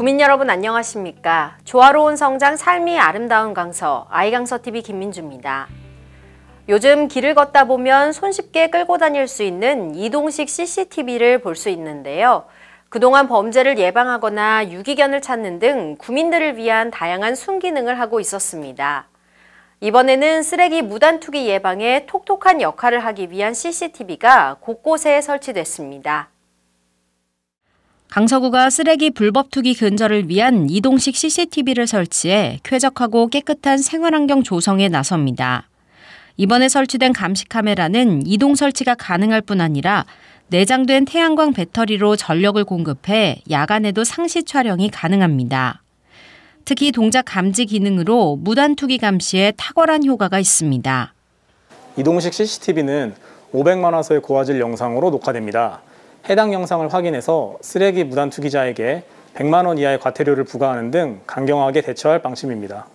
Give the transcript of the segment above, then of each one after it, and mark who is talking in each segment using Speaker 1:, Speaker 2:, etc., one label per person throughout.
Speaker 1: 구민 여러분 안녕하십니까? 조화로운 성장 삶이 아름다운 강서 아이강서TV 김민주입니다. 요즘 길을 걷다 보면 손쉽게 끌고 다닐 수 있는 이동식 CCTV를 볼 수 있는데요. 그동안 범죄를 예방하거나 유기견을 찾는 등 구민들을 위한 다양한 순기능을 하고 있었습니다. 이번에는 쓰레기 무단 투기 예방에 톡톡한 역할을 하기 위한 CCTV가 곳곳에 설치됐습니다. 강서구가 쓰레기 불법 투기 근절을 위한 이동식 CCTV를 설치해 쾌적하고 깨끗한 생활환경 조성에 나섭니다. 이번에 설치된 감시 카메라는 이동 설치가 가능할 뿐 아니라 내장된 태양광 배터리로 전력을 공급해 야간에도 상시 촬영이 가능합니다. 특히 동작 감지 기능으로 무단 투기 감시에 탁월한 효과가 있습니다. 이동식 CCTV는 500만 화소의 고화질 영상으로 녹화됩니다. 해당 영상을 확인해서 쓰레기 무단 투기자에게 100만 원 이하의 과태료를 부과하는 등 강경하게 대처할 방침입니다.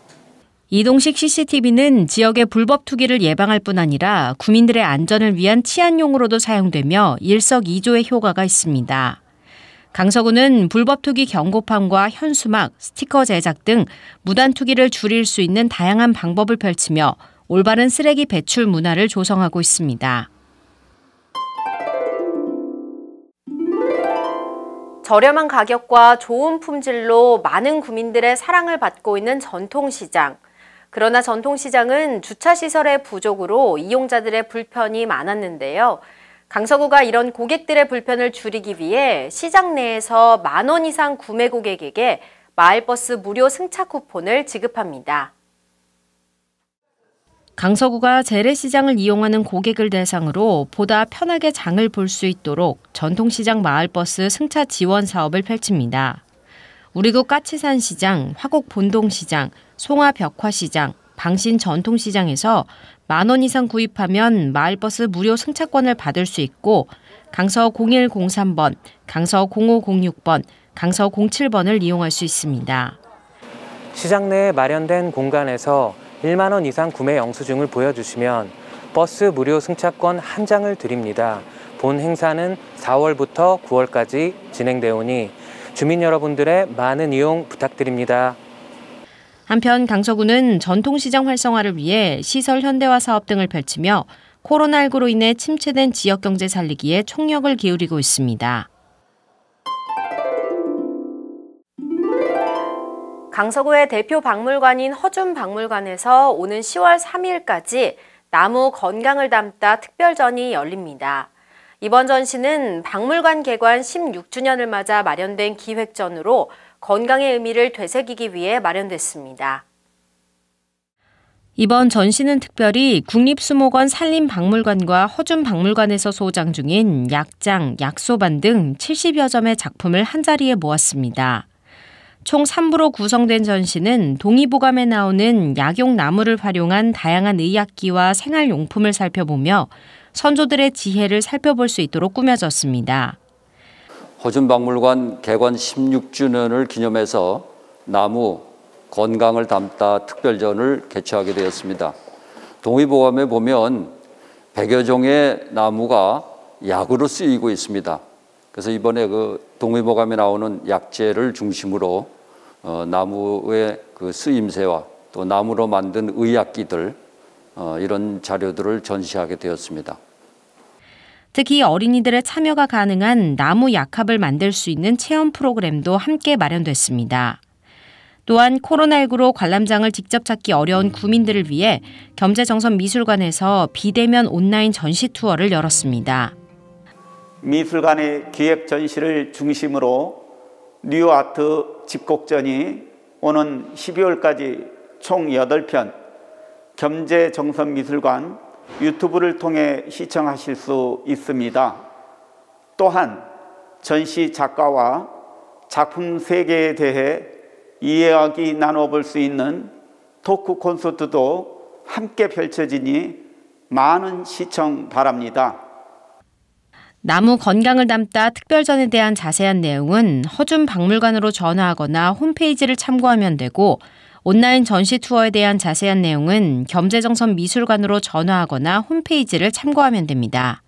Speaker 1: 이동식 CCTV는 지역의 불법 투기를 예방할 뿐 아니라 국민들의 안전을 위한 치안용으로도 사용되며 일석이조의 효과가 있습니다. 강서구는 불법 투기 경고판과 현수막, 스티커 제작 등 무단 투기를 줄일 수 있는 다양한 방법을 펼치며 올바른 쓰레기 배출 문화를 조성하고 있습니다. 저렴한 가격과 좋은 품질로 많은 구민들의 사랑을 받고 있는 전통시장. 그러나 전통시장은 주차시설의 부족으로 이용자들의 불편이 많았는데요. 강서구가 이런 고객들의 불편을 줄이기 위해 시장 내에서 만원 이상 구매 고객에게 마을버스 무료 승차 쿠폰을 지급합니다. 강서구가 재래시장을 이용하는 고객을 대상으로 보다 편하게 장을 볼 수 있도록 전통시장 마을버스 승차 지원 사업을 펼칩니다. 우리구 까치산 시장, 화곡 본동 시장, 송화 벽화 시장, 방신 전통 시장에서 만 원 이상 구입하면 마을버스 무료 승차권을 받을 수 있고 강서 0103번, 강서 0506번, 강서 07번을 이용할 수 있습니다. 시장 내에 마련된 공간에서 1만 원 이상 구매 영수증을 보여주시면 버스 무료 승차권 한 장을 드립니다. 본 행사는 4월부터 9월까지 진행되어 오니 주민 여러분들의 많은 이용 부탁드립니다. 한편 강서구는 전통시장 활성화를 위해 시설 현대화 사업 등을 펼치며 코로나19로 인해 침체된 지역 경제 살리기에 총력을 기울이고 있습니다. 강서구의 대표 박물관인 허준 박물관에서 오는 10월 3일까지 나무 건강을 담다 특별전이 열립니다. 이번 전시는 박물관 개관 16주년을 맞아 마련된 기획전으로 건강의 의미를 되새기기 위해 마련됐습니다. 이번 전시는 특별히 국립수목원 산림박물관과 허준박물관에서 소장 중인 약장, 약소반 등 70여 점의 작품을 한자리에 모았습니다. 총 3부로 구성된 전시는 동의보감에 나오는 약용 나무를 활용한 다양한 의약기와 생활용품을 살펴보며 선조들의 지혜를 살펴볼 수 있도록 꾸며졌습니다. 호준박물관 개관 16주년을 기념해서 나무, 건강을 담다 특별전을 개최하게 되었습니다. 동의보감에 보면 100여 종의 나무가 약으로 쓰이고 있습니다. 그래서 이번에 그 동의보감에 나오는 약재를 중심으로 어, 나무의 그 쓰임새와 또 나무로 만든 의약기들 어, 이런 자료들을 전시하게 되었습니다. 특히 어린이들의 참여가 가능한 나무 약합을 만들 수 있는 체험 프로그램도 함께 마련됐습니다. 또한 코로나19로 관람장을 직접 찾기 어려운 구민들을 위해 겸재정선미술관에서 비대면 온라인 전시 투어를 열었습니다. 미술관의 기획 전시를 중심으로 뉴아트 집곡전이 오는 12월까지 총 8편 겸재정선미술관 유튜브를 통해 시청하실 수 있습니다. 또한 전시 작가와 작품 세계에 대해 이야기 나눠볼 수 있는 토크 콘서트도 함께 펼쳐지니 많은 시청 바랍니다. 나무 건강을 담다 특별전에 대한 자세한 내용은 허준 박물관으로 전화하거나 홈페이지를 참고하면 되고 온라인 전시 투어에 대한 자세한 내용은 겸재정선 미술관으로 전화하거나 홈페이지를 참고하면 됩니다.